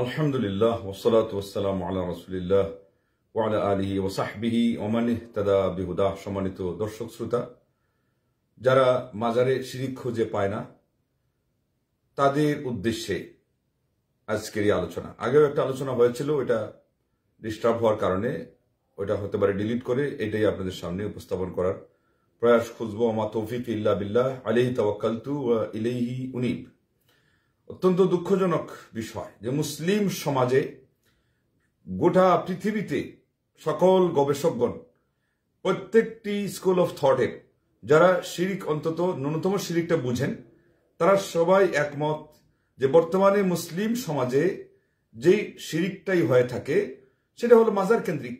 আলহামদুলিল্লাহ ওসলাত ওসালাম আল্লাহ রসুলিল্লাহ ওয়ালা আলিহি ওসাহবিহি ওমানিহ তাদা বিহুদাহ সম্মানিত দর্শক শ্রোতা যারা মাজারে শিরিক খুঁজে পায় না তাদের উদ্দেশ্যে আজকের আলোচনা আগেও একটা আলোচনা হয়েছিল এটা ডিস্টার্ব হওয়ার কারণে ওটা হতে পারে ডিলিট করে এটাই আপনাদের সামনে উপস্থাপন করার প্রয়াস খুঁজবো আমা তৌফিক ইল্লা বিল্লাহ আলিহি তওয়াক্কালতু ওয়া ইলাইহি উনিব অত্যন্ত দুঃখজনক বিষয় যে মুসলিম সমাজে গোটা পৃথিবীতে সকল গবেষকগণ প্রত্যেকটি স্কুল অফ থটে যারা শিরিক অন্তত ন্যূনতম শিরিকটা বুঝেন তারা সবাই একমত যে বর্তমানে মুসলিম সমাজে যেই শিরিকটাই হয়ে থাকে সেটা হলো মাজার কেন্দ্রিক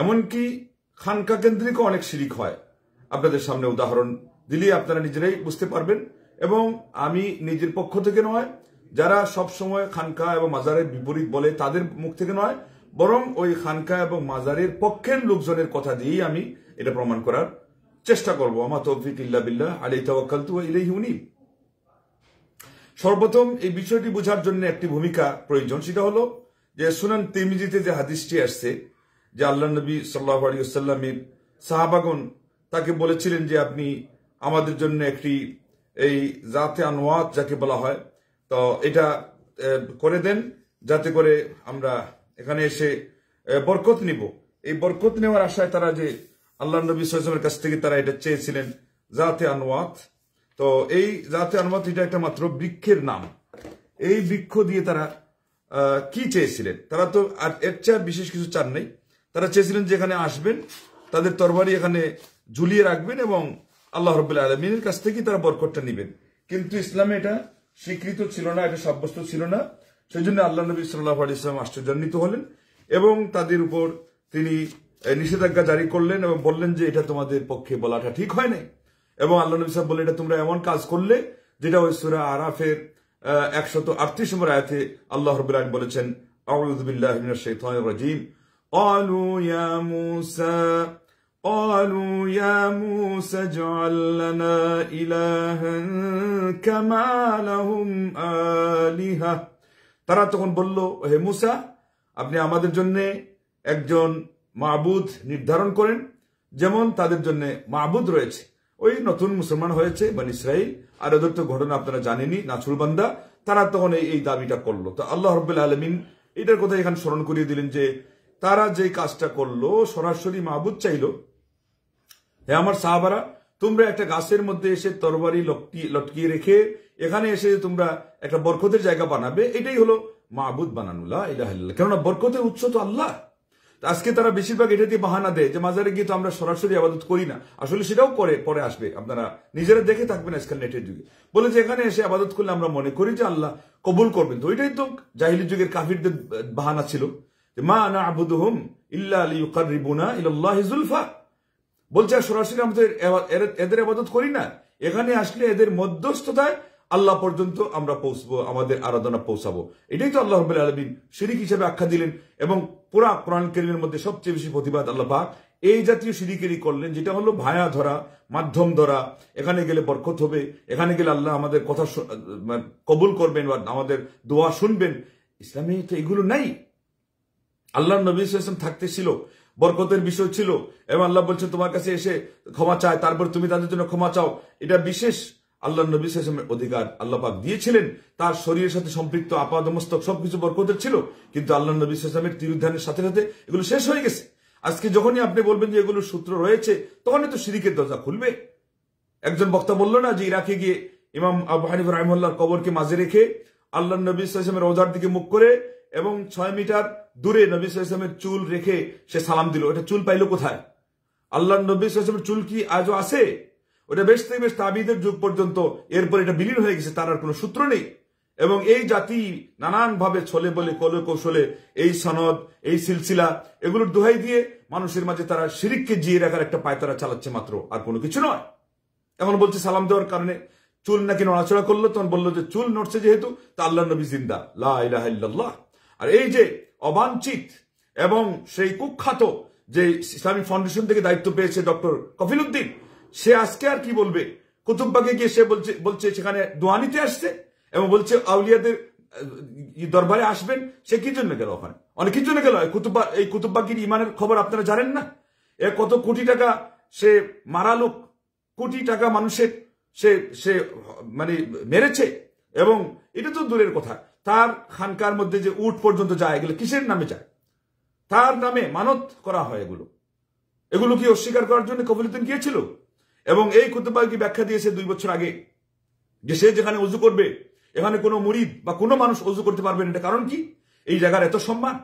এমনকি খানকা কেন্দ্রিকও অনেক শিরিক হয় আপনাদের সামনে উদাহরণ দিলেই আপনারা নিজেরাই বুঝতে পারবেন এবং আমি নিজের পক্ষ থেকে নয় যারা সব সময় খানকা এবং মাজারের বিপরীত বলে তাদের মুখ থেকে নয় বরং ওই খানকা এবং মাজারের পক্ষের লোকজনের কথা দিয়েই আমি এটা প্রমাণ করার চেষ্টা করব আমার তফিক ইল্লা বিল্লাহ আলী তওয়াক্কাল তু ইলাই হুনি সর্বপ্রথম এই বিষয়টি বোঝার জন্য একটি ভূমিকা প্রয়োজন সেটা হলো যে সুনান তিমিজিতে যে হাদিসটি আসছে যে আল্লাহ নবী সাল্লাহ আলী সাল্লামের সাহাবাগন তাকে বলেছিলেন যে আপনি আমাদের জন্য একটি এই জাতে আনোয়াত যাকে বলা হয় তো এটা করে দেন যাতে করে আমরা এখানে এসে বরকত নিব এই বরকত নেওয়ার আশায় তারা যে আল্লাহ নবী সাল্লামের কাছ থেকে তারা এটা চেয়েছিলেন জাতে আনোয়াত তো এই জাতে আনোয়াত এটা একটা মাত্র বৃক্ষের নাম এই বৃক্ষ দিয়ে তারা কি চেয়েছিলেন তারা তো আর এর চেয়ে বিশেষ কিছু চান নেই তারা চেয়েছিলেন যে এখানে আসবেন তাদের তরবারি এখানে ঝুলিয়ে রাখবেন এবং আল্লাহ রবুল্লা আলমিনের কাছ থেকেই তারা বরকটটা নিবেন কিন্তু ইসলামে এটা স্বীকৃত ছিল না এটা সাব্যস্ত ছিল না সেই জন্য আল্লাহ নবী সাল্লাহ ইসলাম আশ্চর্যান্বিত হলেন এবং তাদের উপর তিনি নিষেধাজ্ঞা জারি করলেন এবং বললেন যে এটা তোমাদের পক্ষে বলাটা ঠিক হয় নাই এবং আল্লাহ নবী সাহেব বললেন এটা তোমরা এমন কাজ করলে যেটা ওই সুরা আরাফের একশত আটত্রিশ নম্বর আয়তে আল্লাহ আলম বলেছেন আউলুবিল্লাহ রাজিম قالوا মুসা قالوا يا موسى اجعل لنا إلها كما لهم آلهة তারা তখন বলল হে মুসা আপনি আমাদের জন্য একজন মাহবুদ নির্ধারণ করেন যেমন তাদের জন্য মাহবুদ রয়েছে ওই নতুন মুসলমান হয়েছে বা ইসরায়েল আর ওদের তো ঘটনা আপনারা জানেনি নাছুরবান্দা তারা তখন এই দাবিটা করলো তো আল্লাহ রবাহ আলমিন এটার কথা এখানে স্মরণ করিয়ে দিলেন যে তারা যে কাজটা করলো সরাসরি মাহবুদ চাইলো হে আমার সাহাবারা তোমরা একটা গাছের মধ্যে এসে তরবারি লটকিয়ে রেখে এখানে এসে তোমরা একটা বরকতের জায়গা বানাবে এটাই হলো মাহবুদ বানানুল্লাহ কেননা বরকতের উৎস তো আল্লাহ আজকে তারা বেশিরভাগ এটা দিয়ে বাহানা দেয় যে মাজারে গিয়ে তো আমরা সরাসরি আবাদত করি না আসলে সেটাও করে পরে আসবে আপনারা নিজেরা দেখে থাকবেন আজকাল নেটের যুগে বলে যে এখানে এসে আবাদত করলে আমরা মনে করি যে আল্লাহ কবুল করবেন তো এটাই তো জাহিলি যুগের কাফিরদের বাহানা ছিল মা না আবুদ হুম ইল্লা আলী ইউকার রিবুনা ইল্লাহ বলছে সরাসরি আমাদের এদের আবাদত করি না এখানে আসলে এদের মধ্যস্থতায় আল্লাহ পর্যন্ত আমরা পৌঁছবো আমাদের আরাধনা পৌঁছাবো এটাই তো আল্লাহ রবী আলমিন শিরিক হিসেবে আখ্যা দিলেন এবং পুরা কোরআন কেরিমের মধ্যে সবচেয়ে বেশি প্রতিবাদ আল্লাহ পাক এই জাতীয় সিরিকেরই করলেন যেটা হলো ভায়া ধরা মাধ্যম ধরা এখানে গেলে বরকত হবে এখানে গেলে আল্লাহ আমাদের কথা কবুল করবেন বা আমাদের দোয়া শুনবেন ইসলামে তো এগুলো নাই আল্লাহ নবী থাকতে ছিল বরকতের বিষয় ছিল এবং আল্লাহ বলছে তোমার কাছে এসে ক্ষমা চায় তারপর তুমি তাদের জন্য ক্ষমা চাও এটা বিশেষ আল্লাহ নবী সালামের অধিকার আল্লাহ পাক দিয়েছিলেন তার শরীরের সাথে সম্পৃক্ত আপাদমস্তক সবকিছু বরকতের ছিল কিন্তু আল্লাহ নবী সালামের তিরুদ্ধানের সাথে সাথে এগুলো শেষ হয়ে গেছে আজকে যখনই আপনি বলবেন যে এগুলো সূত্র রয়েছে তখনই তো সিরিকের দরজা খুলবে একজন বক্তা বলল না যে ইরাকে গিয়ে ইমাম আবু হানিফ কবরকে মাঝে রেখে আল্লাহ নবী সালামের ওজার দিকে মুখ করে এবং ছয় মিটার দূরে নবী সালামের চুল রেখে সে সালাম দিল এটা চুল পাইল কোথায় আল্লাহ নবী সালামের চুল কি আজও আছে ওটা বেশ থেকে বেশ তাবিদের যুগ পর্যন্ত এরপর এটা বিলীন হয়ে গেছে তার আর কোনো সূত্র নেই এবং এই জাতি নানানভাবে ছলে বলে কল কৌশলে এই সনদ এই সিলসিলা এগুলোর দোহাই দিয়ে মানুষের মাঝে তারা শিরিককে জিয়ে রাখার একটা পায়তারা চালাচ্ছে মাত্র আর কোনো কিছু নয় এখন বলছে সালাম দেওয়ার কারণে চুল নাকি নড়াচড়া করলো তখন বললো যে চুল নড়ছে যেহেতু তা আল্লাহ নবী জিন্দা লাহ আর এই যে অবাঞ্ছিত এবং সেই কুখ্যাত যে ইসলামিক ফাউন্ডেশন থেকে দায়িত্ব পেয়েছে ডক্টর কফিল উদ্দিন সে আজকে আর কি বলবে কুতুববাগে গিয়ে সে বলছে বলছে সেখানে দোয়ানিতে আসছে এবং বলছে আউলিয়াদের দরবারে আসবেন সে কি জন্য গেল ওখানে অনেক কি জন্য গেল কুতুব্বা এই কুতুব্বাকির ইমানের খবর আপনারা জানেন না এ কত কোটি টাকা সে মারা লোক কোটি টাকা মানুষের সে সে মানে মেরেছে এবং এটা তো দূরের কথা তার খানকার মধ্যে যে উট পর্যন্ত যায় এগুলো কিসের নামে যায় তার নামে মানত করা হয় এগুলো এগুলো কি অস্বীকার করার জন্য কফিলুদ্দিন গিয়েছিল এবং এই কুতুবা কি ব্যাখ্যা দিয়েছে দুই বছর আগে যে সে যেখানে উজু করবে এখানে কোনো মুরিদ বা কোনো মানুষ উজু করতে পারবেন এটা কারণ কি এই জায়গার এত সম্মান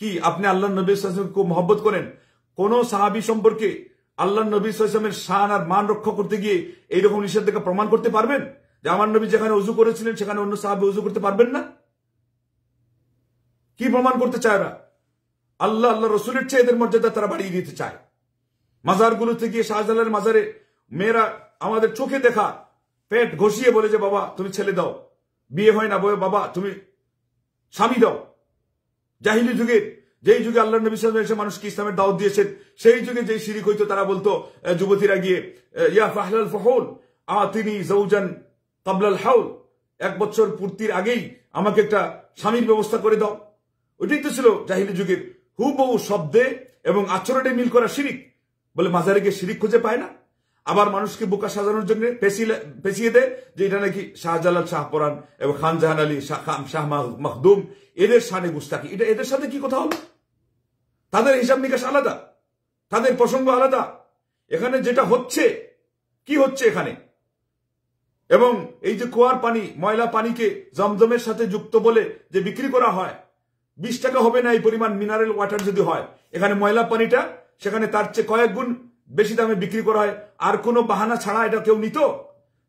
কি আপনি আল্লাহ নবী খুব মহব্বত করেন কোন সাহাবি সম্পর্কে আল্লাহ নবী সালামের শান আর মান রক্ষা করতে গিয়ে এইরকম নিষেধাজ্ঞা প্রমাণ করতে পারবেন যে আমার নবী যেখানে উজু করেছিলেন সেখানে অন্য সাহাবি উজু করতে পারবেন না কি প্রমাণ করতে চায় ওরা আল্লাহ আল্লাহ রসুলের চেয়ে এদের মর্যাদা তারা বাড়িয়ে দিতে চায় মাজারগুলোতে গিয়ে শাহজালের মাজারে মেয়েরা আমাদের চোখে দেখা পেট ঘষিয়ে বলে যে বাবা তুমি ছেলে দাও বিয়ে হয় না বয় বাবা তুমি স্বামী দাও জাহিলি যুগের যেই যুগে আল্লাহ নবী সাল এসে মানুষকে ইসলামের দাওয়াত দিয়েছেন সেই যুগে যেই শিরিক হইতো তারা বলতো যুবতীরা গিয়ে ইয়া ফাহলাল ফহল আ তিনি জৌজান কাবলাল হাউল এক বছর পূর্তির আগেই আমাকে একটা স্বামীর ব্যবস্থা করে দাও ওইটাই তো ছিল জাহিলি যুগের হুবহু শব্দে এবং আচরণে মিল করা শিরিক বলে মাজারে গিয়ে শিরিক খুঁজে পায় না আবার মানুষকে বোকা সাজানোর জন্য পেঁচিয়ে দেয় যে এটা নাকি শাহজালাল শাহ পরান এবং খান জাহান আলী শাহ মাহদুম এদের সানে গুস্তাকি এটা এদের সাথে কি কথা হলো তাদের হিসাব নিকাশ আলাদা তাদের প্রসঙ্গ আলাদা এখানে যেটা হচ্ছে কি হচ্ছে এখানে এবং এই যে কুয়ার পানি ময়লা পানিকে জমজমের সাথে যুক্ত বলে যে বিক্রি করা হয় বিশ টাকা হবে না এই পরিমাণ মিনারেল ওয়াটার যদি হয় এখানে ময়লা পানিটা সেখানে তার চেয়ে কয়েক গুণ বেশি দামে বিক্রি করা হয় আর কোনো বাহানা ছাড়া এটা কেউ নিত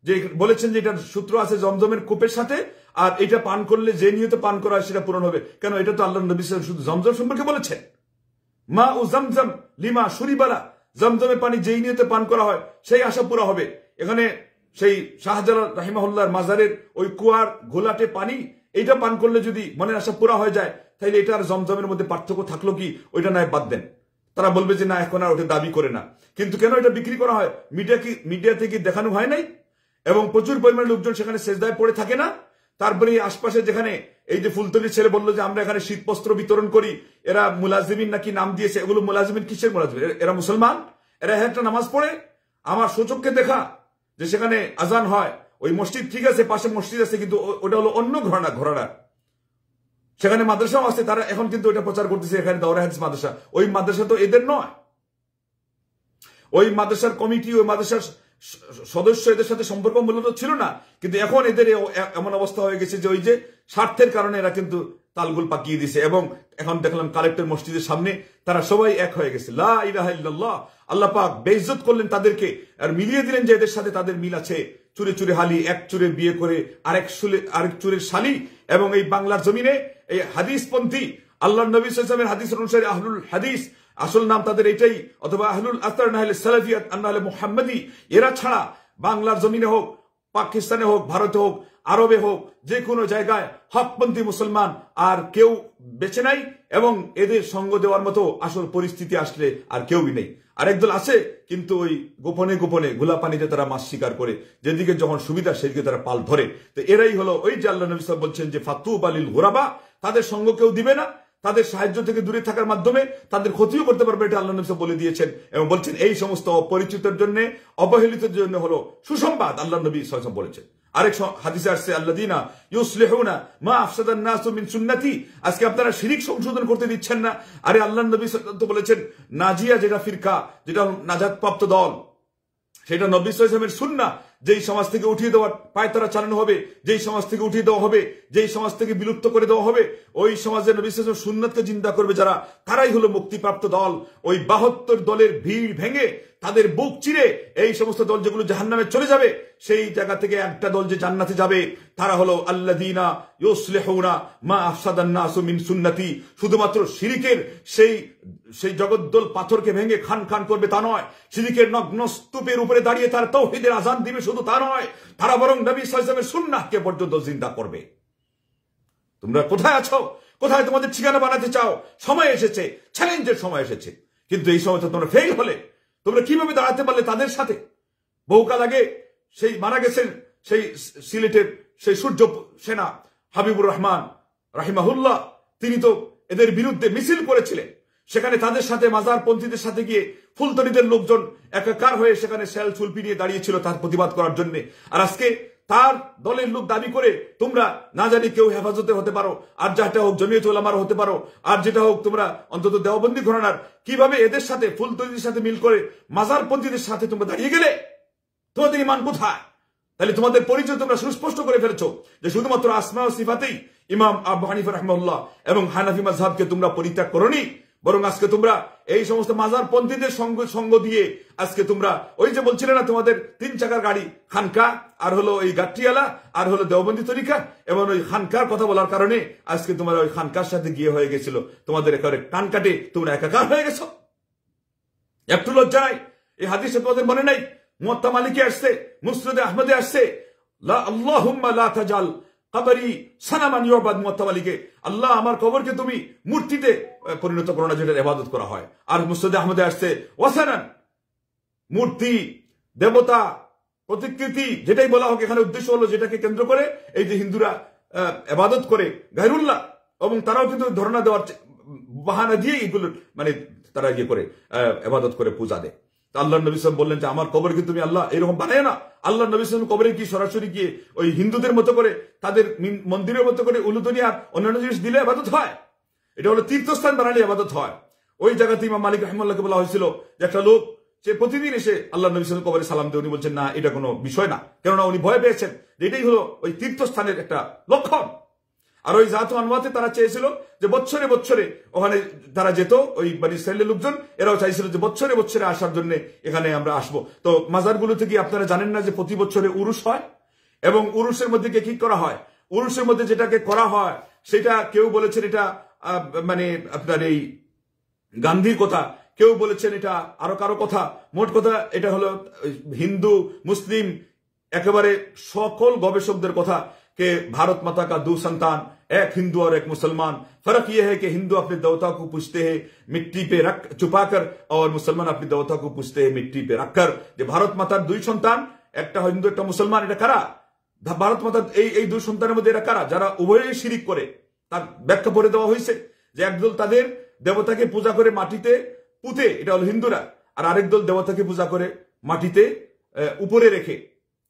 যে বলেছেন যে এটা সূত্র আছে জমজমের কূপের সাথে আর এটা পান করলে যে নিয়ত পান করা হয় সেটা পূরণ হবে কেন এটা তো আল্লাহ নবী সাল শুধু জমজম সম্পর্কে বলেছেন মা ও জমজম লিমা সুরিবালা জমজমের পানি যেই নিয়তে পান করা হয় সেই আশা পুরা হবে এখানে সেই শাহজালাল রাহিমাহুল্লার মাজারের ওই কুয়ার ঘোলাটে পানি এইটা পান করলে যদি মনের আশা পুরা হয়ে যায় তাইলে এটা আর জমজমের মধ্যে পার্থক্য থাকলো কি ওইটা নয় বাদ দেন তারা বলবে যে না এখন আর ওটা দাবি করে না কিন্তু কেন এটা বিক্রি করা হয় মিডিয়া কি মিডিয়া থেকে দেখানো হয় নাই এবং প্রচুর পরিমাণে লোকজন সেখানে সেজদায় পড়ে থাকে না তারপরে আশপাশে যেখানে এই যে ফুলতলির ছেলে বললো যে আমরা এখানে শীতবস্ত্র বিতরণ করি এরা মুলাজিমিন নাকি নাম দিয়েছে এগুলো মুলাজিমিন কিসের মুলাজিমিন এরা মুসলমান এরা একটা নামাজ পড়ে আমার সচককে দেখা যে সেখানে আজান হয় ওই মসজিদ ঠিক আছে পাশে মসজিদ আছে কিন্তু ওটা হলো অন্য ঘরানা ঘরানা সেখানে মাদ্রাসাও আছে তারা এখন কিন্তু এটা প্রচার করতেছে এখানে দাওরা হাদিস মাদ্রাসা ওই মাদ্রাসা তো এদের নয় ওই মাদ্রাসার কমিটি ওই মাদ্রাসার সদস্য এদের সাথে সম্পর্ক মূলত ছিল না কিন্তু এখন এদের এমন অবস্থা হয়ে গেছে যে ওই যে স্বার্থের কারণে এরা কিন্তু তালগুল পাকিয়ে দিছে এবং এখন দেখলাম কালেক্টর মসজিদের সামনে তারা সবাই এক হয়ে গেছে আল্লাহ পাক বেইজত করলেন তাদেরকে আর মিলিয়ে দিলেন যে এদের সাথে তাদের মিল আছে চুরে চুরে হালি এক চুরে বিয়ে করে আরেক চুরে আরেক চুরের শালি এবং এই বাংলার জমিনে এই হাদিসপন্থী আল্লাহ নবী হাদিস অনুসারে আহলুল হাদিস আসল নাম তাদের এটাই অথবা আহলুল আস্তার নাহলে সালাফিয়াত আর মুহাম্মদী এরা ছাড়া বাংলার জমিনে হোক পাকিস্তানে হোক ভারতে হোক আরবে হোক যে কোনো জায়গায় হকপন্থী মুসলমান আর কেউ বেছে নাই এবং এদের সঙ্গ দেওয়ার মতো আসল পরিস্থিতি আসলে আর কেউই নেই আরেকদল আছে কিন্তু ওই গোপনে গোপনে গোলা পানিতে তারা মাছ শিকার করে যেদিকে যখন সুবিধা সেদিকে তারা পাল ধরে তো এরাই হলো ওই যে আল্লাহ নবী বলছেন যে ফাতু বালিল ঘোরাবা তাদের সঙ্গ কেউ দিবে না তাদের সাহায্য থেকে দূরে থাকার মাধ্যমে তাদের ক্ষতিও করতে পারবে এটা আল্লাহ নবী বলে দিয়েছেন এবং বলছেন এই সমস্ত অপরিচিতের জন্য অবহেলিতের জন্য হলো সুসংবাদ আল্লাহ নবী বলেছেন আরেক হাদিসে আসছে আল্লাদিনা না মা আফসাদান নাস মিন সুন্নাতি আজকে আপনারা শিরিক সংশোধন করতে দিচ্ছেন না আরে আল্লাহ নবী তো বলেছেন নাজিয়া যেটা ফিরকা যেটা নাজাত প্রাপ্ত দল সেটা নব্বী ইসলামের সুন্না যেই সমাজ থেকে উঠিয়ে দেওয়ার পায়তারা চালানো হবে যেই সমাজ থেকে উঠিয়ে দেওয়া হবে যেই সমাজ থেকে বিলুপ্ত করে দেওয়া হবে ওই সমাজে নবী ইসলাম সুন্নাতকে চিন্তা করবে যারা তারাই হলো মুক্তিপ্রাপ্ত দল ওই বাহাত্তর দলের ভিড় ভেঙে তাদের বুক চিরে এই সমস্ত দল যেগুলো জাহান নামে চলে যাবে সেই জায়গা থেকে একটা দল যে জান্নাতে যাবে তারা হলো আল্লাদিনা ইউসলেহনা মা আফসাদান্নাসু মিন শুধুমাত্র শিরিকের সেই সেই জগদ্দল পাথরকে ভেঙে খান খান করবে তা নয় শিরিকের নগ্ন স্তূপের উপরে দাঁড়িয়ে তার তৌহিদের আজান দিবে শুধু তা নয় তারা বরং নবী সাইসলামের সুন্নাহকে পর্যন্ত জিন্দা করবে তোমরা কোথায় আছো কোথায় তোমাদের ঠিকানা বানাতে চাও সময় এসেছে চ্যালেঞ্জের সময় এসেছে কিন্তু এই সময় তো তোমরা ফেল হলে তোমরা কিভাবে দাঁড়াতে পারলে তাদের সাথে বহুকাল আগে সেই মারা গেছেন সেই সিলেটের সেই সূর্য সেনা হাবিবুর রহমান রাহিমাহুল্লাহ তিনি তো এদের বিরুদ্ধে মিছিল করেছিলেন সেখানে তাদের সাথে মাজার পন্থীদের সাথে গিয়ে ফুলতরিদের লোকজন একাকার হয়ে সেখানে শ্যাল চুলপি নিয়ে দাঁড়িয়েছিল তার প্রতিবাদ করার জন্য আর আজকে তার দলের লোক দাবি করে তোমরা না জানি কেউ হেফাজতে হতে পারো আর যাটা হোক জমিয়ত ওলামার হতে পারো আর যেটা হোক তোমরা অন্তত দেওবন্দি ঘোরানার কিভাবে এদের সাথে ফুল তৈরির সাথে মিল করে মাজার পঞ্জিদের সাথে তোমরা দাঁড়িয়ে গেলে তোমাদের ইমান কোথায় তাহলে তোমাদের পরিচয় তোমরা সুস্পষ্ট করে ফেলেছ যে শুধুমাত্র আসমা ও সিফাতেই ইমাম আবু হানিফ রহমাল্লাহ এবং হানাফি মাঝহাবকে তোমরা পরিত্যাগ করি বরং আজকে তোমরা এই সমস্ত মাজার পন্থীদের সঙ্গ দিয়ে আজকে তোমরা ওই যে বলছিলে না তোমাদের তিন চাকার গাড়ি খানকা আর হলো এই গাটিয়ালা আর হলো দেওবন্দি তরিকা এবং ওই খানকার কথা বলার কারণে আজকে তোমরা ওই খানকার সাথে গিয়ে হয়ে গেছিল তোমাদের একেবারে কান কাটে তোমরা একাকার হয়ে গেছো একটু লজ্জা নাই এই হাদিসে তোমাদের মনে নাই মোত্তা মালিকে আসছে মুসরুদে আহমদে আসছে আল্লাহ আমার কবরকে তুমি মূর্তিতে পরিণত করোনা যেটা এবাদত করা হয় আর মুসাদে আহমদে আসছে ওয়াসানান মূর্তি দেবতা প্রতিকৃতি যেটাই বলা হোক এখানে উদ্দেশ্য হলো যেটাকে কেন্দ্র করে এই যে হিন্দুরা এবাদত করে গাহরুল্লাহ এবং তারাও কিন্তু ধর্ণা দেওয়ার বাহানা দিয়ে এগুলো মানে তারা ইয়ে করে এবাদত করে পূজা দেয় আল্লাহ নবী সাহেব বললেন যে আমার কবর কবরকে তুমি আল্লাহ এরকম বানায় না আল্লাহ নবী সাহেব কবরে কি সরাসরি গিয়ে ওই হিন্দুদের মতো করে তাদের মন্দিরের মতো করে উলুতনি অন্যান্য জিনিস দিলে আবাদত হয় এটা হলো তীর্থস্থান বানালে আবাদত হয় ওই জায়গাতে ইমাম মালিক রহমাল্লাহকে বলা হয়েছিল যে একটা লোক সে প্রতিদিন এসে আল্লাহ নবী সাল কবরে সালাম দিয়ে উনি বলছেন না এটা কোনো বিষয় না কেননা উনি ভয় পেয়েছেন এটাই হলো ওই তীর্থস্থানের একটা লক্ষণ আর ওই জাহাতু আনোয়াতে তারা চেয়েছিল যে বছরে বছরে ওখানে তারা যেত ওই মানে ইসরায়েলের লোকজন এরাও চাইছিল যে বছরে বছরে আসার জন্য এখানে আমরা আসব তো মাজারগুলো কি আপনারা জানেন না যে প্রতি বছরে উরুস হয় এবং উরুসের মধ্যে কি করা হয় উরুসের মধ্যে যেটাকে করা হয় সেটা কেউ বলেছেন এটা মানে আপনার এই গান্ধীর কথা কেউ বলেছেন এটা আরো কারো কথা মোট কথা এটা হলো হিন্দু মুসলিম একেবারে সকল গবেষকদের কথা ভারত মাতা माता का दो संतान एक हिंदू और एक मुसलमान फर्क यह है कि हिंदू अपने देवता को पूछते हैं मिट्टी पे रख छुपाकर মুসলমান আপনি দেবতা কু পুজতে হে हैं পে রাখ কর যে ভারত মাতার দুই সন্তান একটা হিন্দু একটা মুসলমান এটা কারা ভারত মাতার এই এই দুই সন্তানের মধ্যে এরা কারা যারা উভয়ে শিরিক করে তার ব্যাখ্যা করে দেওয়া হয়েছে যে একদল তাদের দেবতাকে পূজা করে মাটিতে পুঁতে এটা হলো হিন্দুরা আর আরেক দল দেবতাকে পূজা করে মাটিতে উপরে রেখে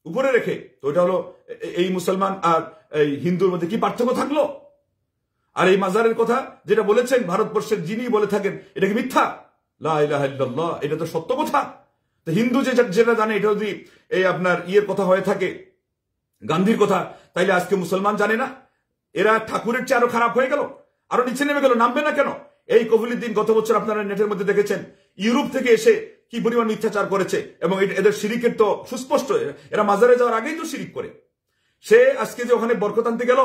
উপরে রেখে তো এটা হলো এই মুসলমান আর এই হিন্দুর মধ্যে কি পার্থক্য থাকলো আর এই মাজারের কথা যেটা বলেছেন ভারতবর্ষের যিনি বলে থাকেন এটা কি মিথ্যা এটা তো সত্য কথা তো হিন্দু যে যেটা জানে এটা যদি এই আপনার ইয়ের কথা হয়ে থাকে গান্ধীর কথা তাইলে আজকে মুসলমান জানে না এরা ঠাকুরের চেয়ে আরো খারাপ হয়ে গেল আরো নিচে নেমে গেল নামবে না কেন এই কফিলের দিন গত বছর আপনারা নেটের মধ্যে দেখেছেন ইউরোপ থেকে এসে কি পরিমাণ মিথ্যাচার করেছে এবং এদের সিরিকের তো সুস্পষ্ট এরা মাজারে যাওয়ার আগেই তো সিরিক করে সে আজকে যে ওখানে বরকত আনতে গেল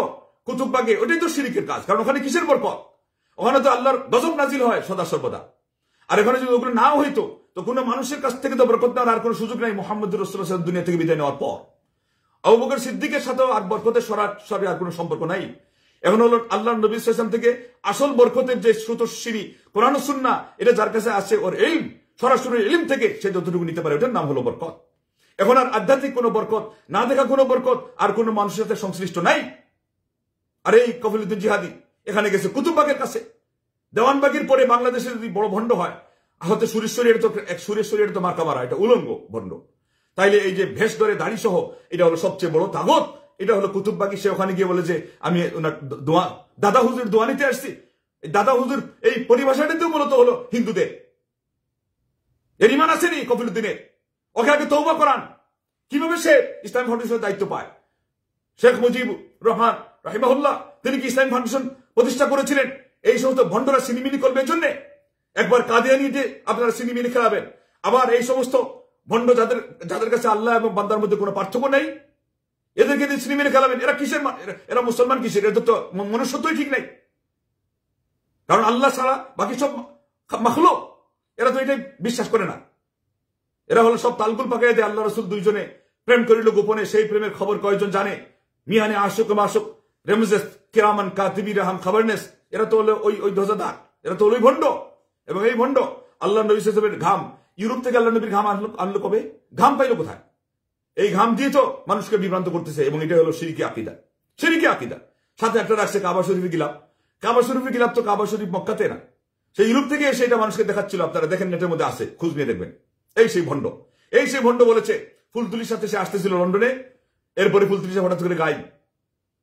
কুতুববাগে ওটাই তো সিরিকের কাজ কারণ ওখানে কিসের বরকত ওখানে তো আল্লাহর গজব নাজিল হয় সদা সর্বদা আর এখানে যদি ওগুলো নাও হইতো তো কোনো মানুষের কাছ থেকে তো বরকত নেওয়ার আর কোনো সুযোগ নাই মোহাম্মদ রসুল্লাহ দুনিয়া থেকে বিদায় নেওয়ার পর আবু সিদ্দিকের সাথেও আর বরকতের সরাসরি আর কোনো সম্পর্ক নাই এখন হলো আল্লাহ নবী ইসলাম থেকে আসল বরকতের যে স্রোতস্বিনী কোরআন সুন্না এটা যার কাছে আছে ওর এলিম সরাসরি এলিম থেকে সে যতটুকু নিতে পারে ওটার নাম হলো বরকত এখন আর আধ্যাত্মিক কোনো বরকত না দেখা কোনো বরকত আর কোনো মানুষের সাথে সংশ্লিষ্ট নাই আর এই কফিলুদ্দিন জিহাদি এখানে গেছে কুতুববাগের কাছে দেওয়ানবাগির পরে বাংলাদেশে যদি বড় ভণ্ড হয় আহত সুরেশ্বরী তো এক সুরেশ্বরী তো মার্কা মারা এটা উলঙ্গ ভণ্ড তাইলে এই যে ভেষ ধরে দাড়ি সহ এটা হলো সবচেয়ে বড় তাগত এটা হলো বাকি সে ওখানে গিয়ে বলে যে আমি ওনার দোয়া দাদা হুজুর দোয়া নিতে আসছি দাদা হুজুর এই পরিভাষাটাতে মূলত হলো হিন্দুদের এর ইমান আসেনি কপিল উদ্দিনের ওকে আগে তৌবা করান কিভাবে সে ইসলাম ফাউন্ডেশনের দায়িত্ব পায় শেখ মুজিব রহমান রাহিমাহুল্লাহ তিনি কি ইসলাম ফাউন্ডেশন প্রতিষ্ঠা করেছিলেন এই সমস্ত ভণ্ডরা সিনিমিনি করবেন জন্য একবার যে আপনারা সিনিমিনি খেলাবেন আবার এই সমস্ত ভণ্ড যাদের যাদের কাছে আল্লাহ এবং বান্দার মধ্যে কোনো পার্থক্য নেই এদেরকে যদি শ্রী মেরে খেলাবেন এরা কিসের এরা মুসলমান কিসের এদের তো মনুষ্যত্বই ঠিক নাই কারণ আল্লাহ ছাড়া বাকি সব মাখলো এরা তো এটাই বিশ্বাস করে না এরা হলো সব তালগুল পাকাই দেয় আল্লাহ রসুল দুইজনে প্রেম করিল গোপনে সেই প্রেমের খবর কয়েকজন জানে মিয়ানে আশুক মাসুক রেমজেস কেরামান কাতিবি রাহাম খাবারনেস এরা তো হলো ওই ওই ধ্বজাদার এরা তো হলো ওই ভণ্ড এবং এই ভণ্ড আল্লাহ নবী ঘাম ইউরোপ থেকে আল্লাহ নবীর ঘাম আনলো আনলো কবে ঘাম পাইলো কোথায় এই ঘাম দিয়ে তো মানুষকে বিভ্রান্ত করতেছে এবং এটা হলো সিরিকি আকিদা সিরিকি আকিদা সাথে একটা রাখছে কাবা শরীফে গিলাপ কাবা শরীফে গিলাপ তো কাবা শরীফ মক্কাতে না সেই ইউরোপ থেকে এসে এটা মানুষকে দেখাচ্ছিল আপনারা দেখেন নেটের মধ্যে আছে খুঁজ নিয়ে দেখবেন এই সেই ভণ্ড এই সেই ভণ্ড বলেছে ফুলতুলির সাথে সে আসতেছিল লন্ডনে এরপরে ফুলতুলি সে হঠাৎ করে গাই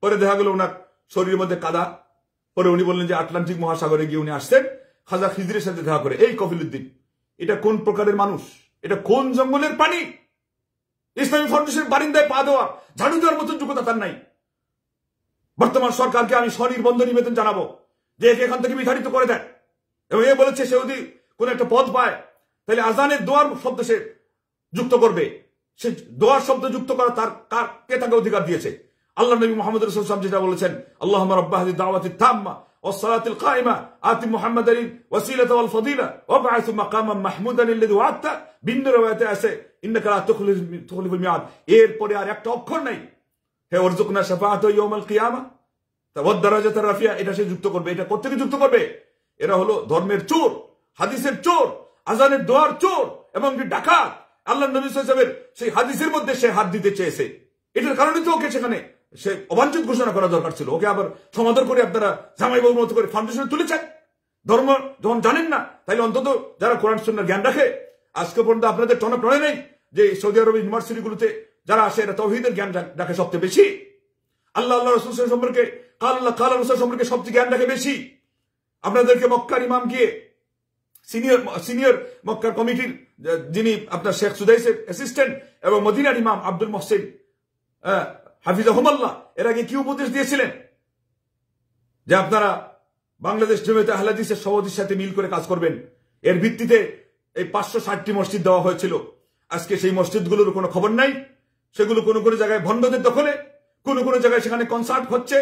পরে দেখা গেল ওনার শরীরের মধ্যে কাদা পরে উনি বললেন যে আটলান্টিক মহাসাগরে গিয়ে উনি আসতেন খাজা খিজরের সাথে দেখা করে এই কফিলুদ্দিন এটা কোন প্রকারের মানুষ এটা কোন জঙ্গলের পানি ইসলামী ফাউন্ডেশন বারিন্দায় পা দেওয়া ঝাড়ু দেওয়ার মতন যোগ্যতা তার নাই বর্তমান সরকারকে আমি স্বনির্বন্ধ নিবেদন জানাবো যে একে এখান থেকে বিধারিত করে দেয় এবং এ বলেছে সে যদি কোন একটা পদ পায় তাহলে আজানের দোয়ার শব্দ সে যুক্ত করবে সে দোয়ার শব্দ যুক্ত করা তার কে তাকে অধিকার দিয়েছে আল্লাহ নবী মোহাম্মদ রসুলাম যেটা বলেছেন আল্লাহ রব্বাহাদি দাওয়াতি তাম্মা والصلاة القائمة آت محمد الوسيلة والفضيلة وابعث مقاما محمودا الذي وعدت بالنور ويتأسي ইন্নাকারা তখলিফুল মিয়াদ এরপরে আর একটা অক্ষর নাই হে অর্জুকনা সাফাহাত ইয়মাল কিয়ামা তাবদ দারাজাত রাফিয়া এটা সে যুক্ত করবে এটা কত থেকে যুক্ত করবে এরা হলো ধর্মের চোর হাদিসের চোর আজানের দোয়ার চোর এবং ডাকা আল্লাহ নবী সাহেবের সেই হাদিসের মধ্যে সে হাত দিতে চেয়েছে এটার কারণে তো ওকে সেখানে সে অবাঞ্চিত ঘোষণা করা দরকার ছিল ওকে আবার সমাদর করে আপনারা জামাই বাবুর মতো করে ফাউন্ডেশনে তুলেছেন ধর্ম যখন জানেন না তাইলে অন্তত যারা কোরআন সন্ন্যার জ্ঞান রাখে আজকে পর্যন্ত আপনাদের টনক নয় নেই যে সৌদি আরব ইউনিভার্সিটিগুলোতে যারা আসে এরা তহিদের জ্ঞান রাখে সবচেয়ে বেশি আল্লাহ আল্লাহ রসুল সম্পর্কে কাল্লা কাল রসুল সম্পর্কে সবচেয়ে জ্ঞান রাখে বেশি আপনাদেরকে মক্কার ইমাম গিয়ে সিনিয়র সিনিয়র মক্কার কমিটির যিনি আপনার শেখ সুদাইসের অ্যাসিস্ট্যান্ট এবং মদিনার ইমাম আব্দুল মোহসেন হাফিজ আহমাল্লাহ এর আগে কি উপদেশ দিয়েছিলেন যে আপনারা বাংলাদেশ জমিতে আহলাদিসের সভাপতির সাথে মিল করে কাজ করবেন এর ভিত্তিতে এই পাঁচশো ষাটটি মসজিদ দেওয়া হয়েছিল আজকে সেই মসজিদগুলোর কোনো খবর নাই সেগুলো কোনো কোনো জায়গায় ভণ্ডদের দখলে কোনো কোনো জায়গায় সেখানে কনসার্ট হচ্ছে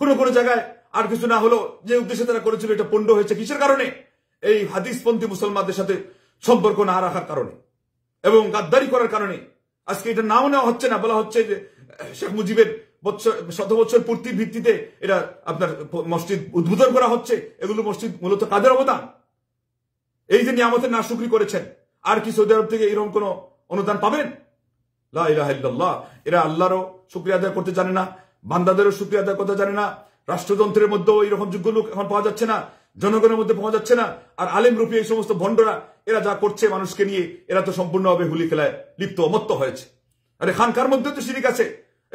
কোনো কোনো জায়গায় আর কিছু না হলো যে উদ্দেশ্যে তারা করেছিল এটা পণ্ড হয়েছে কিসের কারণে এই হাদিসপন্থী মুসলমানদের সাথে সম্পর্ক না রাখার কারণে এবং গাদ্দারি করার কারণে আজকে এটা নাও নেওয়া হচ্ছে না বলা হচ্ছে যে শেখ মুজিবের বছর শত বছর পূর্তির ভিত্তিতে এটা আপনার মসজিদ উদ্বোধন করা হচ্ছে এগুলো মসজিদ মূলত কাদের অবদান এই যে নিয়ামতের নাশুকরি করেছেন আর কি সৌদি আরব থেকে এরকম কোন অনুদান পাবেন এরা আল্লাহরও শুক্রিয়া আদায় করতে জানে না বান্দাদেরও শুক্রিয়া আদায় করতে জানে না রাষ্ট্রযন্ত্রের মধ্যেও এইরকম যোগ্য লোক এখন পাওয়া যাচ্ছে না জনগণের মধ্যে পাওয়া যাচ্ছে না আর আলিম রূপী এই সমস্ত ভণ্ডরা এরা যা করছে মানুষকে নিয়ে এরা তো সম্পূর্ণভাবে হুলি খেলায় লিপ্ত অমত্ত হয়েছে আরে খান কার মধ্যে তো সিরিক আছে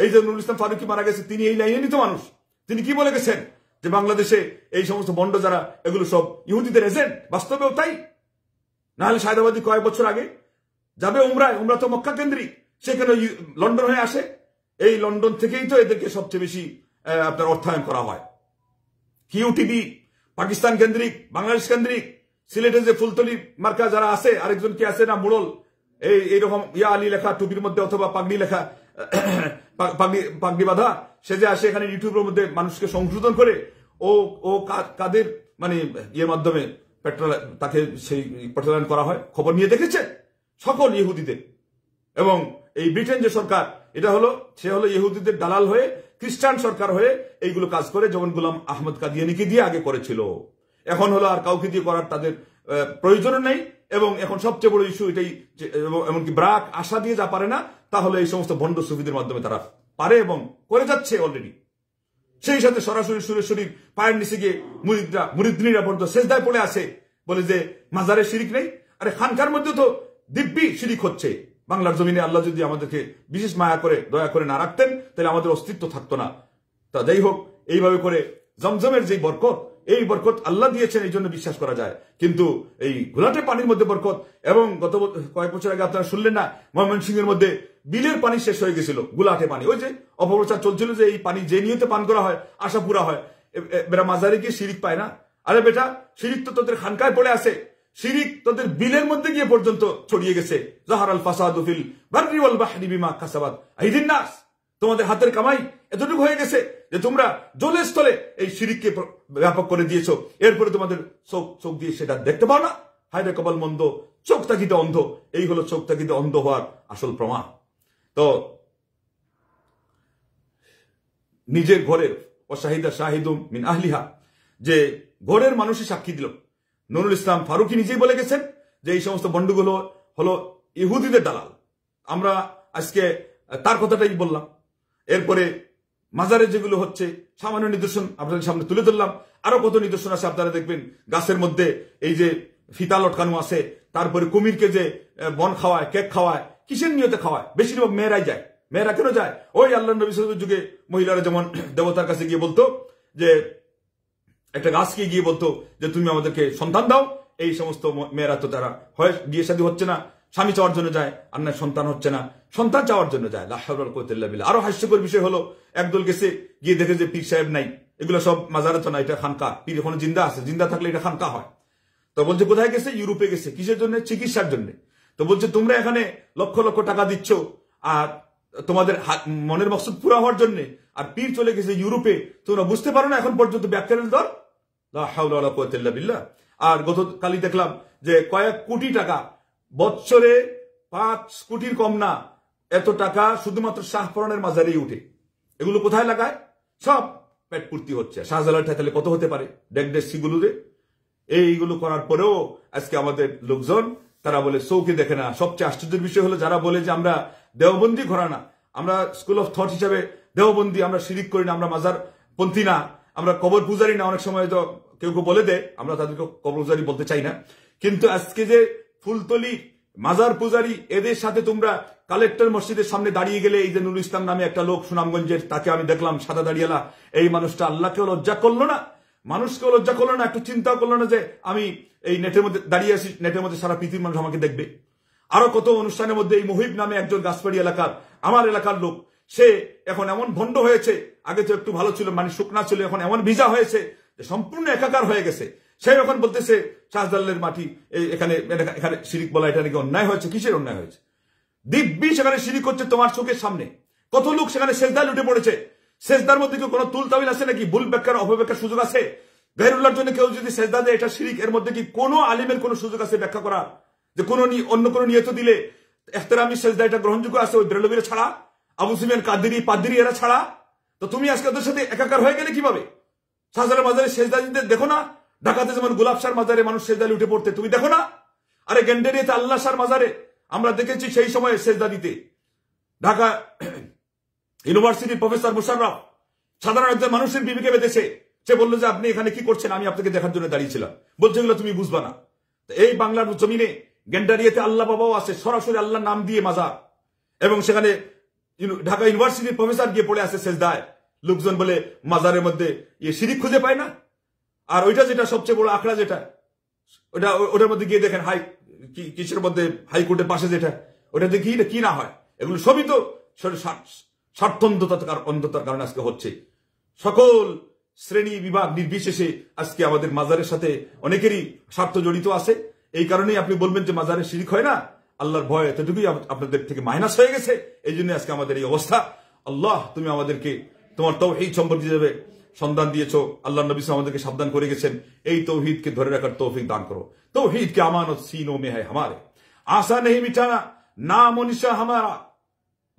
এই যে নুরুল ইসলাম ফারুকি মারা গেছে তিনি এই লাইনে নিত মানুষ তিনি কি বলে গেছেন যে বাংলাদেশে এই সমস্ত বন্ড যারা এগুলো সব ইহুদিদের এজেন্ট বাস্তবেও তাই নাহলে সায়দাবাদী কয়েক বছর আগে যাবে উমরায় উমরা তো মক্কা কেন্দ্রিক সেখানে লন্ডন হয়ে আসে এই লন্ডন থেকেই তো এদেরকে সবচেয়ে বেশি আপনার অর্থায়ন করা হয় কিউটিভি পাকিস্তান কেন্দ্রিক বাংলাদেশ কেন্দ্রিক সিলেটের যে ফুলতলি মার্কা যারা আছে আরেকজন কি আছে না মুরল এই এইরকম ইয়া আলী লেখা টুপির মধ্যে অথবা পাগড়ি লেখা পাগড়ি বাধা সে যে আসে এখানে ইউটিউবের মধ্যে মানুষকে সংশোধন করে ও ও কাদের মানে ইয়ে মাধ্যমে পেট্রোল তাকে সেই পেট্রোলায়ন করা হয় খবর নিয়ে দেখেছে সকল ইহুদিদের এবং এই ব্রিটেন যে সরকার এটা হলো সে হলো ইহুদিদের দালাল হয়ে খ্রিস্টান সরকার হয়ে এইগুলো কাজ করে যেমন গুলাম আহমদ কাদিয়ানিকে দিয়ে আগে করেছিল এখন হলো আর কাউকে দিয়ে করার তাদের প্রয়োজন নেই এবং এখন সবচেয়ে বড় ইস্যু এটাই এমনকি ব্রাক আশা দিয়ে যা পারে না তাহলে এই সমস্ত ভণ্ড সুবিধের মাধ্যমে তারা পারে এবং করে যাচ্ছে অলরেডি সেই সাথে সরাসরি সুরেশ্বরীর পায়ের নিচে গিয়ে মুরিদরা মুরিদিনীরা পর্যন্ত শেষদায় পড়ে আসে বলে যে মাজারে শিরিক নেই আরে খানকার মধ্যে তো দিব্যি শিরিক হচ্ছে বাংলার জমিনে আল্লাহ যদি আমাদেরকে বিশেষ মায়া করে দয়া করে না রাখতেন তাহলে আমাদের অস্তিত্ব থাকতো না তা যাই হোক এইভাবে করে জমজমের যে বরকত এই বরকত আল্লাহ দিয়েছেন এই জন্য বিশ্বাস করা যায় কিন্তু এই ঘোলাটে পানির মধ্যে বরকত এবং গত কয়েক বছর আগে আপনারা শুনলেন না ময়মন সিং এর মধ্যে বিলের পানি শেষ হয়ে গেছিল গুলাটে পানি ওই যে অপপ্রচার চলছিল যে এই পানি যে নিয়তে পান করা হয় আশা পুরা হয় বেটা মাজারে গিয়ে সিরিক পায় না আরে বেটা সিরিক তো তোদের খানকায় পড়ে আছে সিরিক তোদের বিলের মধ্যে গিয়ে পর্যন্ত ছড়িয়ে গেছে জাহার আল ফাসাদ বিমা কাসাবাদ তোমাদের হাতের কামাই এতটুকু হয়ে গেছে যে তোমরা জলের স্থলে এই সিরিককে ব্যাপক করে দিয়েছ এরপরে তোমাদের চোখ চোখ দিয়ে সেটা দেখতে পাও না হায়রে কপাল মন্দ চোখ তাকিতে অন্ধ এই হলো চোখ তাকিতে অন্ধ হওয়ার আসল প্রমাণ তো নিজের ঘরের ও শাহিদা শাহিদুম মিন আহলিহা যে ঘরের মানুষই সাক্ষী দিল নুরুল ইসলাম ফারুকি নিজেই বলে গেছেন যে এই সমস্ত বন্ডগুলো হলো ইহুদিদের দালাল আমরা আজকে তার কথাটাই বললাম এরপরে মাজারে যেগুলো হচ্ছে সামান্য নিদর্শন আপনাদের সামনে তুলে ধরলাম আরো কত নিদর্শন আছে আপনারা দেখবেন গাছের মধ্যে এই যে ফিতা লটকানো আছে তারপরে কুমিরকে যে বন খাওয়ায় কেক খাওয়ায় কিসের নিয়তে খাওয়ায় বেশিরভাগ মেয়েরাই যায় মেয়েরা কেন যায় ওই আল্লাহ নবী যুগে মহিলারা যেমন দেবতার কাছে গিয়ে বলতো যে একটা গাছকে গিয়ে বলতো যে তুমি আমাদেরকে সন্তান দাও এই সমস্ত মেয়েরা তো তারা হয় বিয়ে শাদী হচ্ছে না স্বামী চাওয়ার জন্য যায় আর সন্তান হচ্ছে না সন্তান চাওয়ার জন্য যায় লাহাবুল কোতুল্লাবিল আরো হাস্যকর বিষয় হলো একদল গেছে গিয়ে দেখে যে পীর সাহেব নাই এগুলো সব মাজারত না এটা খানকা পীর এখন জিন্দা আছে জিন্দা থাকলে এটা খানকা হয় তো বলছে কোথায় গেছে ইউরোপে গেছে কিসের জন্য চিকিৎসার জন্য তো বলছে তোমরা এখানে লক্ষ লক্ষ টাকা দিচ্ছ আর তোমাদের মনের মকসদ পুরা হওয়ার জন্য আর পীর চলে গেছে ইউরোপে তোমরা বুঝতে পারো না এখন পর্যন্ত ব্যাখ্যানের দর বিল্লাহ আর গতকালই দেখলাম যে কয়েক কোটি টাকা বৎসরে পাঁচ কোটির কম না এত টাকা শুধুমাত্র শাহপরণের মাজারেই উঠে এগুলো কোথায় লাগায় সব পেট পূর্তি হচ্ছে শাহজালাল তাহলে কত হতে পারে ডেক এইগুলো করার পরেও আজকে আমাদের লোকজন তারা বলে সৌকে দেখে না সবচেয়ে আশ্চর্যের বিষয় হলো যারা বলে যে আমরা দেওবন্দি না আমরা স্কুল অফ থট হিসাবে দেওবন্দি আমরা সিরিক করি না আমরা মাজার পন্থী না আমরা কবর পূজারি না অনেক সময় তো কেউ কেউ বলে দেয় আমরা তাদেরকে কবর পূজারি বলতে চাই না কিন্তু আজকে যে ফুলতলি মাজার পূজারি এদের সাথে তোমরা কালেক্টর মসজিদের সামনে দাঁড়িয়ে গেলে এই যে নুরুল ইসলাম নামে একটা লোক সুনামগঞ্জের তাকে আমি দেখলাম সাদা দাঁড়িয়েলা এই মানুষটা আল্লাহকে লজ্জা করলো না মানুষকে লজ্জা করলো না একটু চিন্তা করলো না যে আমি এই নেটের মধ্যে দাঁড়িয়ে আছি নেটের মধ্যে সারা পৃথিবীর মানুষ আমাকে দেখবে আরো কত অনুষ্ঠানের মধ্যে এই মুহিব নামে একজন গাছপাড়ি এলাকার আমার এলাকার লোক সে এখন এমন ভণ্ড হয়েছে আগে তো একটু ভালো ছিল মানে শুকনা ছিল এখন এমন ভিজা হয়েছে যে সম্পূর্ণ একাকার হয়ে গেছে সে যখন বলতেছে শাহজালালের মাটি এখানে এখানে সিরিক বলা এটা নাকি অন্যায় হয়েছে কিসের অন্যায় হয়েছে দিব্যি সেখানে সিরিক হচ্ছে তোমার চোখের সামনে কত লোক সেখানে সেজদা লুটে পড়েছে শেষদার মধ্যে কি কোনো তুল তাবিল আছে নাকি ভুল ব্যাখ্যার অপব্যাখ্যার সুযোগ আছে গাইরুল্লাহর জন্য কেউ যদি শেষদা দেয় এটা সিরিক এর মধ্যে কি কোনো আলিমের কোনো সুযোগ আছে ব্যাখ্যা করা যে কোনো অন্য কোনো নিয়ত দিলে এখতারামি শেষদা এটা গ্রহণযোগ্য আছে ওই বেরলবিরা ছাড়া আবু সিমেন কাদিরি পাদিরি এরা ছাড়া তো তুমি আজকে ওদের সাথে একাকার হয়ে গেলে কিভাবে শাহজালের মাজারে শেষদা দিতে দেখো না ঢাকাতে যেমন সার মাজারে মানুষ সেজদা উঠে পড়তে তুমি দেখো না আরে গেন্ডেরিয়াতে আল্লাহ সার মাজারে আমরা দেখেছি সেই সময়ে সেজদা দিতে ঢাকা ইউনিভার্সিটির প্রফেসর মুশারফ সাধারণ একজন মানুষের বিবেকে বেঁধেছে সে বললো যে আপনি এখানে কি করছেন আমি আপনাকে দেখার জন্য দাঁড়িয়েছিলাম বলছে এগুলো তুমি বুঝবা না এই বাংলার জমিনে গেন্ডারিয়াতে আল্লাহ বাবাও আছে সরাসরি আল্লাহ নাম দিয়ে মাজার এবং সেখানে ঢাকা ইউনিভার্সিটির প্রফেসর গিয়ে পড়ে আছে সেজদায় লোকজন বলে মাজারের মধ্যে ইয়ে সিঁড়ি খুঁজে পায় না আর ওইটা যেটা সবচেয়ে বড় আখড়া যেটা ওটা ওটার মধ্যে গিয়ে দেখেন হাই কিসের মধ্যে হাইকোর্টের পাশে যেটা দেখি কি কি না হয় এগুলো সবই তো স্বার্থন্ধতার অন্ধতার কারণে আজকে হচ্ছে সকল শ্রেণী বিভাগ নির্বিশেষে আজকে আমাদের মাজারের সাথে অনেকেরই স্বার্থ জড়িত আছে এই কারণেই আপনি বলবেন যে মাজারে শিরিক হয় না আল্লাহর ভয় এতটুকুই আপনাদের থেকে মাইনাস হয়ে গেছে এই জন্য আজকে আমাদের এই অবস্থা আল্লাহ তুমি আমাদেরকে তোমার এই সম্পর্কিত যাবে সন্ধান দিয়েছ আল্লাহ নবী আমাদেরকে সাবধান করে গেছেন এই তৌহিদকে ধরে রাখার তৌফিক দান করো তৌহিদ কে আমানত সিনো মে হ্যায় আশা নেই মিটানা না মনীষা হামারা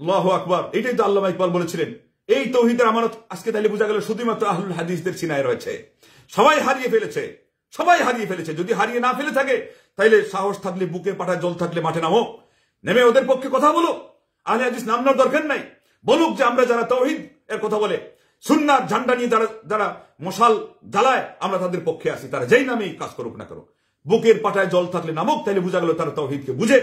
লহ আকবর এটাই তো আল্লাহ ইকবাল বলেছিলেন এই তৌহিদের আমানত আজকে তাহলে বোঝা গেল শুধুমাত্র আহুল হাদিসদের চিনায় রয়েছে সবাই হারিয়ে ফেলেছে সবাই হারিয়ে ফেলেছে যদি হারিয়ে না ফেলে থাকে তাইলে সাহস থাকলে বুকে পাঠায় জল থাকলে মাঠে নামো নেমে ওদের পক্ষে কথা বলো আহলে হাদিস নামনার দরকার নাই বলুক যে আমরা যারা তৌহিদ এর কথা বলে সুন্নার ঝান্ডা নিয়ে যারা যারা মশাল জ্বালায় আমরা তাদের পক্ষে আসি তারা যেই নামেই কাজ করুক না করো বুকের পাটায় জল থাকলে নামক তাহলে বোঝা গেল তারা তহিদকে বুঝে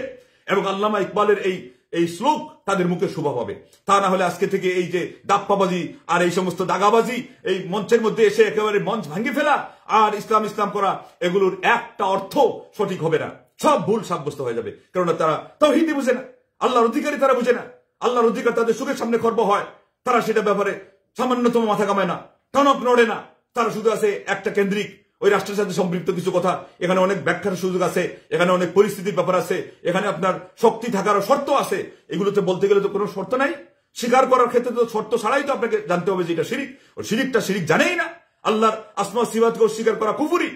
এবং আল্লামা ইকবালের এই এই শ্লোক তাদের মুখে শোভা পাবে তা না হলে আজকে থেকে এই যে দাপ্পাবাজি আর এই সমস্ত দাগাবাজি এই মঞ্চের মধ্যে এসে একেবারে মঞ্চ ভাঙ্গি ফেলা আর ইসলাম ইসলাম করা এগুলোর একটা অর্থ সঠিক হবে না সব ভুল সাব্যস্ত হয়ে যাবে কেননা তারা তাও হিন্দি বুঝে না আল্লাহর অধিকারী তারা বুঝে না আল্লাহর অধিকার তাদের সুখের সামনে খর্ব হয় তারা সেটা ব্যাপারে সামান্যতম মাথা কামায় না টনক নড়ে না তারা শুধু আছে একটা কেন্দ্রিক ওই রাষ্ট্রের সাথে সম্পৃক্ত কিছু কথা এখানে অনেক ব্যাখ্যার সুযোগ আছে এখানে অনেক পরিস্থিতির ব্যাপার আছে এখানে আপনার শক্তি থাকার শর্ত আছে এগুলোতে বলতে গেলে তো কোনো শর্ত নাই স্বীকার করার ক্ষেত্রে তো শর্ত ছাড়াই তো আপনাকে জানতে হবে যে এটা শিরিক ও শিরিকটা শিরিক জানেই না আল্লাহর আসমা সিবাদকে অস্বীকার করা কুফুরি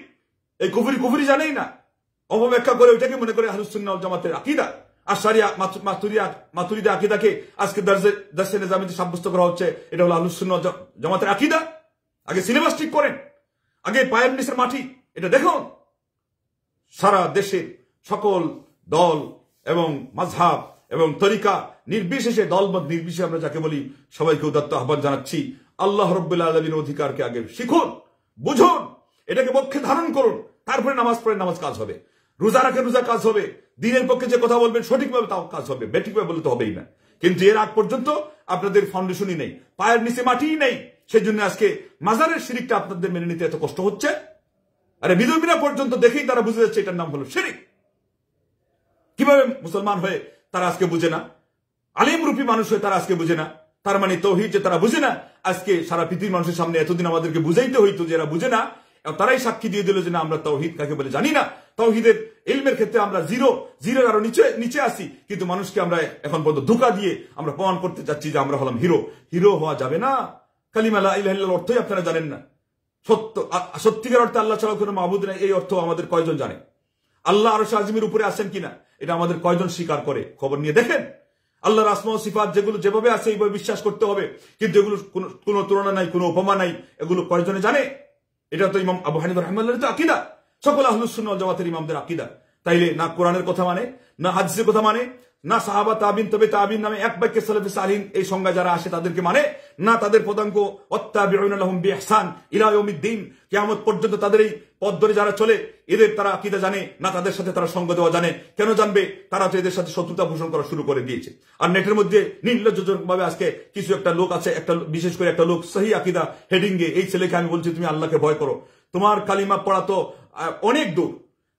এই কুফুরি কুফুরি জানেই না অপব্যাখ্যা করে ওইটাকে মনে করে হারুসুন্না জামাতের আকিদা আশারিয়া মাতুরিয়া মাতুরিদা আকিদাকে আজকে দার্জে দার্সে নিজামিতে সাব্যস্ত করা হচ্ছে এটা হলো আলুসুন্ন জমাতের আকিদা আগে সিলেবাস ঠিক করেন আগে পায়ের নিচের মাটি এটা দেখুন সারা দেশের সকল দল এবং মাঝহাব এবং তরিকা নির্বিশেষে দলমত নির্বিশেষে আমরা যাকে বলি সবাইকে উদাত্ত আহ্বান জানাচ্ছি আল্লাহ রব্বুল্লা আলমীর অধিকারকে আগে শিখুন বুঝুন এটাকে পক্ষে ধারণ করুন তারপরে নামাজ পড়ে নামাজ কাজ হবে রোজা রাখে রোজা কাজ হবে দিনের পক্ষে যে কথা বলবেন সঠিকভাবে তাও কাজ হবে বেঠিকভাবে তো হবেই না কিন্তু এর আগ পর্যন্ত আপনাদের ফাউন্ডেশনই নেই পায়ের নিচে মাটিই নেই সেই জন্য আজকে মাজারের সিরিকটা আপনাদের মেনে নিতে এত কষ্ট হচ্ছে আরে বিধর্মীরা পর্যন্ত দেখেই তারা বুঝে যাচ্ছে এটার নাম হলো শিরিক কিভাবে মুসলমান হয়ে তারা আজকে বুঝে না আলিম রূপী মানুষ হয়ে তারা আজকে বুঝে না তার মানে তৌহিদ যে তারা বুঝে না আজকে সারা পৃথিবীর মানুষের সামনে এতদিন আমাদেরকে বুঝাইতে হইতো যে এরা বুঝে না তারাই সাক্ষী দিয়ে দিল যে না আমরা তহিদ কাকে বলে জানি না তহিদের ইলমের ক্ষেত্রে আমরা জিরো জিরোর আরো নিচে নিচে আসি কিন্তু মানুষকে আমরা এখন পর্যন্ত ধোকা দিয়ে আমরা প্রমাণ করতে চাচ্ছি যে আমরা হলাম হিরো হিরো হওয়া যাবে না কালিমালা ইলাহিল্লার অর্থই আপনারা জানেন না সত্য সত্যিকার অর্থে আল্লাহ ছাড়াও কোনো মাহবুদ নাই এই অর্থ আমাদের কয়জন জানে আল্লাহ আরো আজিমের উপরে আসেন কিনা এটা আমাদের কয়জন স্বীকার করে খবর নিয়ে দেখেন আল্লাহ রাসমা সিফাত যেগুলো যেভাবে আছে এইভাবে বিশ্বাস করতে হবে কিন্তু এগুলো কোনো তুলনা নাই কোনো উপমা নাই এগুলো কয়জনে জানে এটা তো ইমাম আবু হানিব রহমান তো আকিদা সকল আহলুসুল জামাতের ইমামদের আকিদা তাইলে না কোরআনের কথা মানে না হাদিসের কথা মানে না সাহাবা তাবিন তবে তাবিন নামে এক বাক্যে সালেফে সালিন এই সংজ্ঞা যারা আসে তাদেরকে মানে না তাদের পদাঙ্ক অত্যাবিহসান ইলাহমিদ্দিন কেমন পর্যন্ত তাদের এই পদ ধরে যারা চলে এদের তারা আকিদা জানে না তাদের সাথে তারা সঙ্গ দেওয়া জানে কেন জানবে তারা তো এদের সাথে শত্রুতা ভূষণ করা শুরু করে দিয়েছে আর নেটের মধ্যে নির্লজ্জনক ভাবে আজকে কিছু একটা লোক আছে একটা বিশেষ করে একটা লোক সহি আকিদা হেডিং এই ছেলেকে আমি বলছি তুমি আল্লাহকে ভয় করো তোমার কালিমা পড়া তো অনেক দূর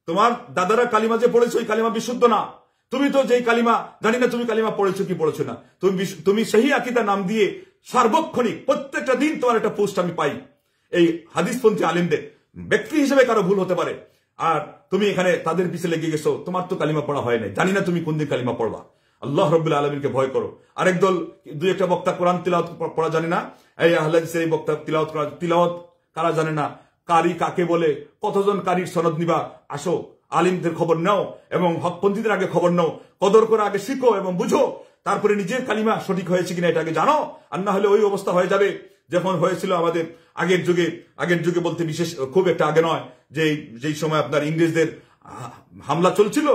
তোমার দাদারা কালিমা যে পড়েছো ওই কালিমা বিশুদ্ধ না তুমি তো যেই কালিমা জানি না তুমি কালিমা পড়েছো কি পড়েছো না তুমি তুমি সেই আকিদা নাম দিয়ে সার্বক্ষণিক প্রত্যেকটা দিন তোমার একটা পোস্ট আমি পাই এই হাদিসপন্থী আলিমদের ব্যক্তি হিসেবে কারো ভুল হতে পারে আর তুমি এখানে তাদের পিছে লেগে গেছো তোমার তো কালিমা পড়া হয় নাই জানি না তুমি কোনদিন কালিমা পড়বা আল্লাহ রবুল্লা আলমিনকে ভয় করো আরেক দল দুই একটা বক্তা কোরআন তিলাওত পড়া জানে না এই আহ্লাদিসের এই বক্তা তিলাওত তিলাওত কারা জানে না কারি কাকে বলে কতজন কারির সনদ নিবা আসো আলিমদের খবর নাও এবং হকপন্থীদের আগে খবর নাও কদর করে আগে শিখো এবং বুঝো তারপরে নিজের কালিমা সঠিক হয়েছে কিনা এটাকে জানো আর না হলে ওই অবস্থা হয়ে যাবে যখন হয়েছিল আমাদের আগের যুগে আগের যুগে বলতে বিশেষ খুব একটা আগে নয় যে যেই সময় আপনার ইংরেজদের হামলা চলছিল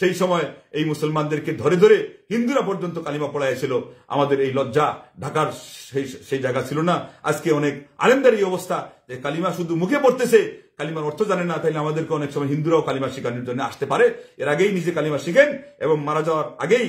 সেই সময় এই মুসলমানদেরকে ধরে ধরে হিন্দুরা পর্যন্ত কালিমা পড়াইছিল আমাদের এই লজ্জা ঢাকার সেই সেই জায়গা ছিল না আজকে অনেক আলেমদার এই অবস্থা যে কালিমা শুধু মুখে পড়তেছে কালিমার অর্থ জানে না তাইলে আমাদেরকে অনেক সময় হিন্দুরাও কালিমা শিখানোর জন্য আসতে পারে এর আগেই নিজে কালিমা শিখেন এবং মারা যাওয়ার আগেই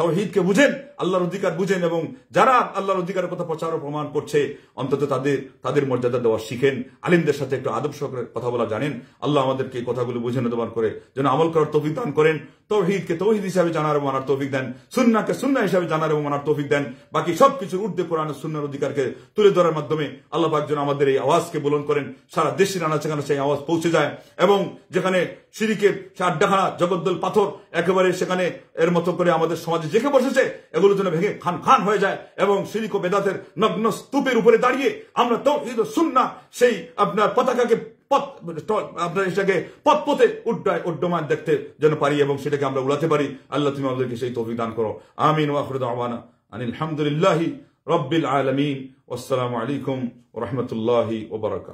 তহিদকে বুঝেন আল্লাহর অধিকার বুঝেন এবং যারা আল্লাহর অধিকারের কথা প্রচার ও প্রমাণ করছে অন্তত তাদের তাদের মর্যাদা দেওয়া শিখেন আলিমদের সাথে একটু আদব সহকারে কথা বলা জানেন আল্লাহ আমাদেরকে এই কথাগুলো বুঝেন দেবান করে যেন আমল করার তৌফিক দান করেন তৌহিদকে তৌহিদ হিসাবে জানার এবং মানার তৌফিক দেন সুন্নাকে সুন্না হিসাবে জানার এবং মানার তৌফিক দেন বাকি সবকিছু ঊর্ধ্বে কোরআন সুন্নার অধিকারকে তুলে ধরার মাধ্যমে আল্লাহ পাক যেন আমাদের এই আওয়াজকে বুলন করেন সারা দেশের আনাচে সেখানে সেই আওয়াজ পৌঁছে যায় এবং যেখানে সিরিকের সে আড্ডাখানা জগদ্দল পাথর একেবারে সেখানে এর মতো করে আমাদের সমাজে জেখে বসেছে এগুলো যেন ভেঙে খান খান হয়ে যায় এবং সিরিক ও বেদাতের নগ্ন স্তূপের উপরে দাঁড়িয়ে আমরা তো ঈদ সুন্না সেই আপনার পতাকাকে আপনার এটাকে পথ পথে উড্ডায় উড্ডমান দেখতে যেন পারি এবং সেটাকে আমরা উড়াতে পারি আল্লাহ তুমি আমাদেরকে সেই তৌফিক দান করো আমিন ওয়াহরুদ আওয়ানা আনিল হামদুলিল্লাহি রব্বিল আলমিন আসসালামু আলাইকুম রহমতুল্লাহি ওবরাকাত